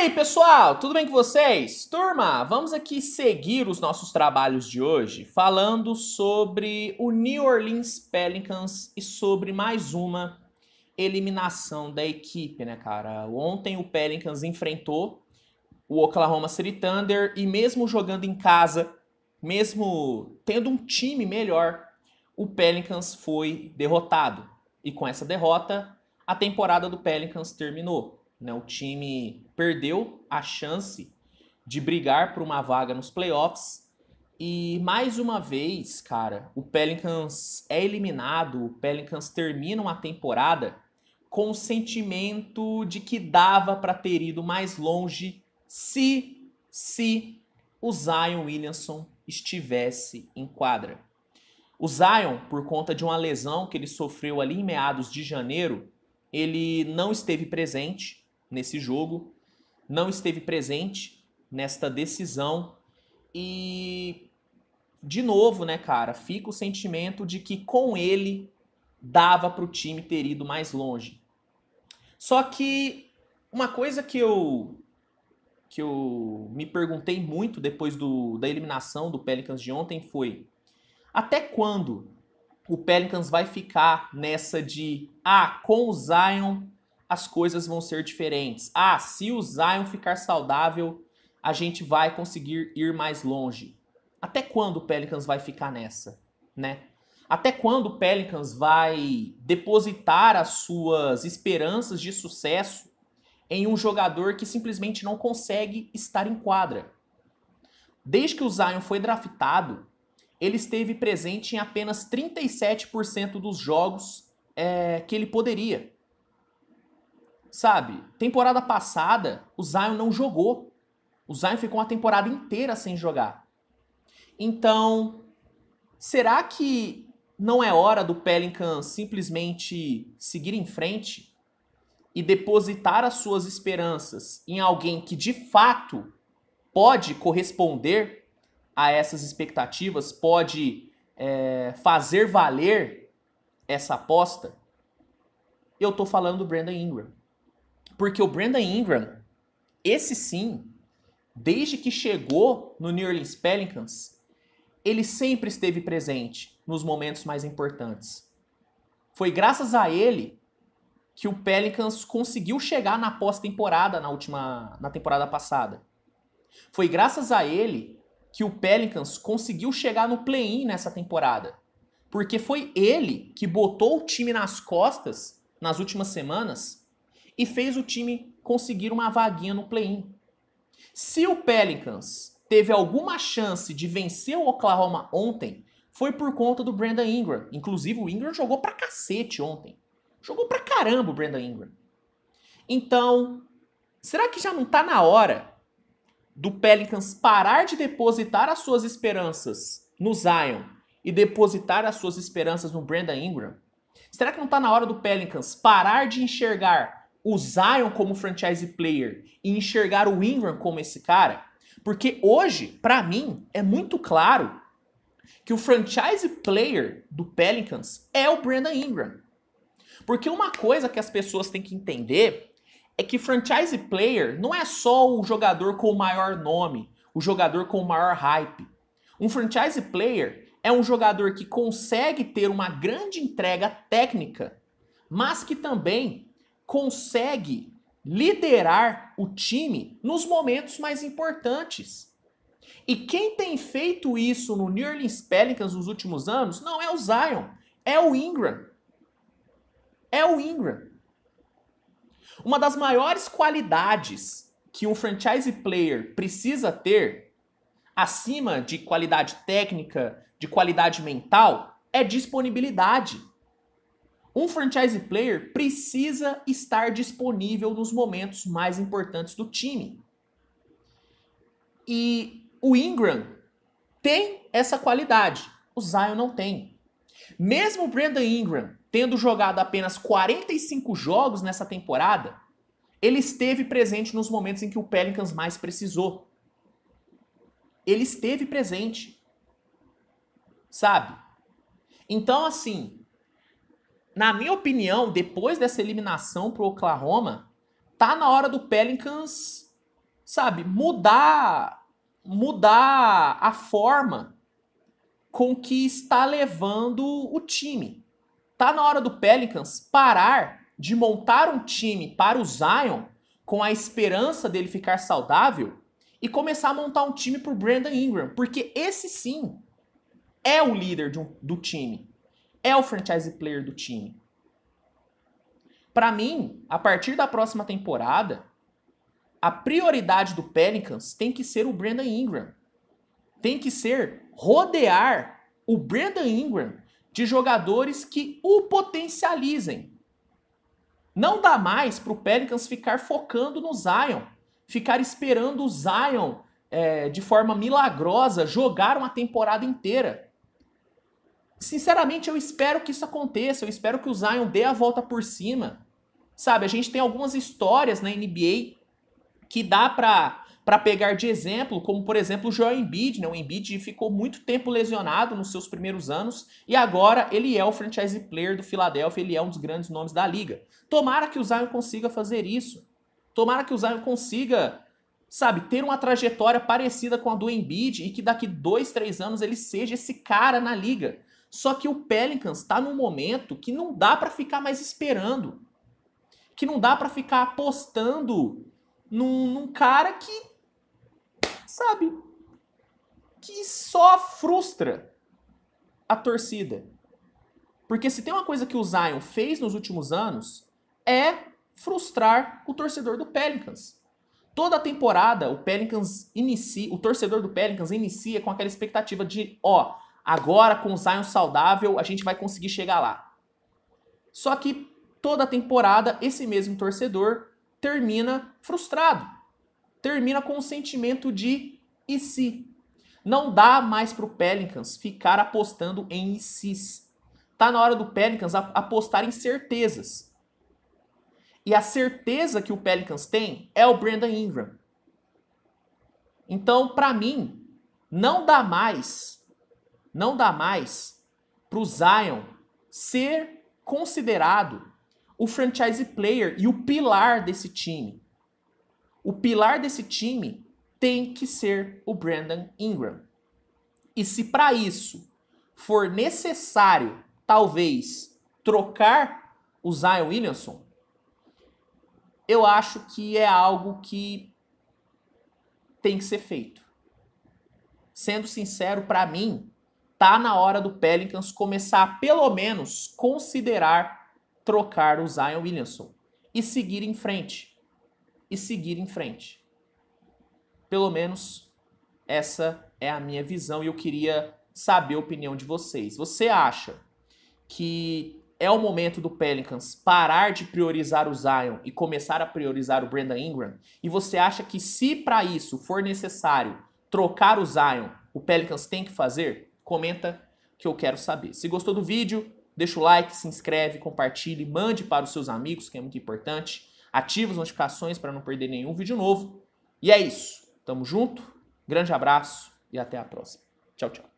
aí, pessoal, tudo bem com vocês? Turma, vamos aqui seguir os nossos trabalhos de hoje falando sobre o New Orleans Pelicans e sobre mais uma eliminação da equipe, né, cara? Ontem o Pelicans enfrentou o Oklahoma City Thunder e mesmo jogando em casa, mesmo tendo um time melhor, o Pelicans foi derrotado. E com essa derrota, a temporada do Pelicans terminou. Né? O time perdeu a chance de brigar por uma vaga nos playoffs. E mais uma vez, cara, o Pelicans é eliminado, o Pelicans termina uma temporada com o sentimento de que dava para ter ido mais longe se se o Zion Williamson estivesse em quadra. O Zion, por conta de uma lesão que ele sofreu ali em meados de janeiro, ele não esteve presente nesse jogo, não esteve presente nesta decisão e de novo, né, cara, fica o sentimento de que com ele dava para o time ter ido mais longe. Só que uma coisa que eu que eu me perguntei muito depois do, da eliminação do Pelicans de ontem foi até quando o Pelicans vai ficar nessa de ah, com o Zion as coisas vão ser diferentes. Ah, se o Zion ficar saudável, a gente vai conseguir ir mais longe. Até quando o Pelicans vai ficar nessa, né? Até quando o Pelicans vai depositar as suas esperanças de sucesso em um jogador que simplesmente não consegue estar em quadra? Desde que o Zion foi draftado, ele esteve presente em apenas 37% dos jogos é, que ele poderia. Sabe, temporada passada, o Zion não jogou. O Zion ficou uma temporada inteira sem jogar. Então, será que não é hora do Pelican simplesmente seguir em frente e depositar as suas esperanças em alguém que de fato pode corresponder a essas expectativas, pode é, fazer valer essa aposta? Eu tô falando do Brandon Ingram. Porque o Brandon Ingram, esse sim, desde que chegou no New Orleans Pelicans, ele sempre esteve presente nos momentos mais importantes. Foi graças a ele que o Pelicans conseguiu chegar na pós-temporada na última na temporada passada. Foi graças a ele que o Pelicans conseguiu chegar no play-in nessa temporada, porque foi ele que botou o time nas costas nas últimas semanas e fez o time conseguir uma vaguinha no play-in. Se o Pelicans teve alguma chance de vencer o Oklahoma ontem, foi por conta do Brandon Ingram. Inclusive, o Ingram jogou pra cacete ontem. Jogou pra caramba o Brandon Ingram. Então, será que já não tá na hora do Pelicans parar de depositar as suas esperanças no Zion e depositar as suas esperanças no Brandon Ingram? Será que não tá na hora do Pelicans parar de enxergar o Zion como franchise player e enxergar o Ingram como esse cara? Porque hoje, para mim, é muito claro que o franchise player do Pelicans é o Brandon Ingram. Porque uma coisa que as pessoas têm que entender é que franchise player não é só o jogador com o maior nome, o jogador com o maior hype. Um franchise player é um jogador que consegue ter uma grande entrega técnica, mas que também consegue liderar o time nos momentos mais importantes. E quem tem feito isso no New Orleans Pelicans nos últimos anos não é o Zion, é o Ingram. É o Ingram. Uma das maiores qualidades que um franchise player precisa ter, acima de qualidade técnica, de qualidade mental, é disponibilidade. Um franchise player precisa estar disponível nos momentos mais importantes do time. E o Ingram tem essa qualidade, o Zion não tem. Mesmo o Brandon Ingram tendo jogado apenas 45 jogos nessa temporada, ele esteve presente nos momentos em que o Pelicans mais precisou. Ele esteve presente. Sabe? Então, assim, na minha opinião, depois dessa eliminação pro Oklahoma, tá na hora do Pelicans, sabe, mudar mudar a forma com que está levando o time. Tá na hora do Pelicans parar de montar um time para o Zion com a esperança dele ficar saudável e começar a montar um time para o Brandon Ingram, porque esse sim é o líder um, do time é o franchise player do time. Para mim, a partir da próxima temporada, a prioridade do Pelicans tem que ser o Brandon Ingram. Tem que ser rodear o Brandon Ingram de jogadores que o potencializem. Não dá mais para o Pelicans ficar focando no Zion, ficar esperando o Zion é, de forma milagrosa jogar uma temporada inteira sinceramente, eu espero que isso aconteça. Eu espero que o Zion dê a volta por cima. Sabe, a gente tem algumas histórias na NBA que dá pra, pra pegar de exemplo, como por exemplo o Joel Embiid, né? O Embiid ficou muito tempo lesionado nos seus primeiros anos e agora ele é o franchise player do Philadelphia, ele é um dos grandes nomes da liga. Tomara que o Zion consiga fazer isso. Tomara que o Zion consiga sabe, ter uma trajetória parecida com a do Embiid e que daqui dois, três anos ele seja esse cara na liga. Só que o Pelicans está num momento que não dá para ficar mais esperando, que não dá para ficar apostando num, num cara que, sabe, que só frustra a torcida. Porque se tem uma coisa que o Zion fez nos últimos anos é frustrar o torcedor do Pelicans. Toda a temporada o Pelicans inicia, o torcedor do Pelicans inicia com aquela expectativa de, ó, Agora, com o Zion saudável, a gente vai conseguir chegar lá. Só que toda temporada, esse mesmo torcedor termina frustrado. Termina com o sentimento de e se? Não dá mais para o Pelicans ficar apostando em ICs. Tá na hora do Pelicans apostar em certezas. E a certeza que o Pelicans tem é o Brandon Ingram. Então, para mim, não dá mais não dá mais para o Zion ser considerado o franchise player e o pilar desse time. O pilar desse time tem que ser o Brandon Ingram. E se para isso for necessário, talvez, trocar o Zion Williamson, eu acho que é algo que tem que ser feito. Sendo sincero, para mim, tá na hora do Pelicans começar a, pelo menos considerar trocar o Zion Williamson e seguir em frente. E seguir em frente. Pelo menos essa é a minha visão e eu queria saber a opinião de vocês. Você acha que é o momento do Pelicans parar de priorizar o Zion e começar a priorizar o Brandon Ingram? E você acha que se para isso for necessário trocar o Zion, o Pelicans tem que fazer? comenta que eu quero saber. Se gostou do vídeo, deixa o like, se inscreve, compartilhe, mande para os seus amigos, que é muito importante. Ativa as notificações para não perder nenhum vídeo novo. E é isso. Tamo junto, grande abraço e até a próxima. Tchau, tchau.